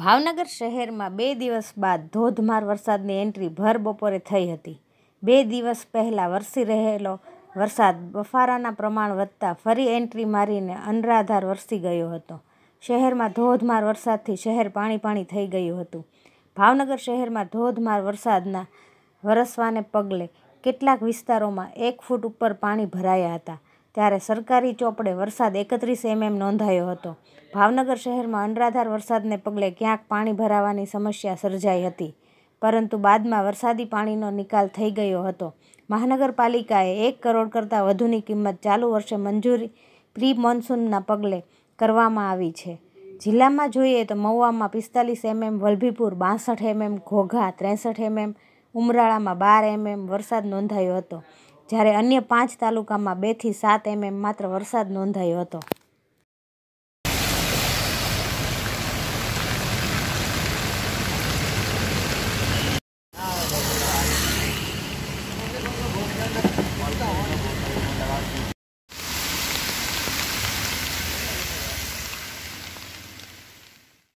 ભાવનગર શહેરમાં બે દિવસ બાદ ધોધમાર વરસાદની એન્ટ્રી ભર બપોરે થઈ હતી બે દિવસ પહેલાં વરસી રહેલો વરસાદ બફારાના પ્રમાણ વધતા ફરી એન્ટ્રી મારીને અનરાધાર વરસી ગયો હતો શહેરમાં ધોધમાર વરસાદથી શહેર પાણી પાણી થઈ ગયું હતું ભાવનગર શહેરમાં ધોધમાર વરસાદના વરસવાને પગલે કેટલાક વિસ્તારોમાં એક ફૂટ ઉપર પાણી ભરાયા હતા ત્યારે સરકારી ચોપડે વરસાદ એકત્રીસ એમએમ નોંધાયો હતો ભાવનગર શહેરમાં અનરાધાર વરસાદને પગલે ક્યાંક પાણી ભરાવાની સમસ્યા સર્જાઈ હતી પરંતુ બાદમાં વરસાદી પાણીનો નિકાલ થઈ ગયો હતો મહાનગરપાલિકાએ એક કરોડ કરતાં વધુની કિંમત ચાલુ વર્ષે મંજૂરી પ્રી મોન્સૂનના પગલે કરવામાં આવી છે જિલ્લામાં જોઈએ તો મહુવામાં પિસ્તાલીસ એમએમ વલભીપુર બાસઠ એમએમ ઘોઘા ત્રેસઠ એમએમ ઉમરાળામાં બાર એમએમ વરસાદ નોંધાયો હતો જ્યારે અન્ય પાંચ તાલુકામાં બેથી સાત એમએમ માત્ર વરસાદ નોંધાયો હતો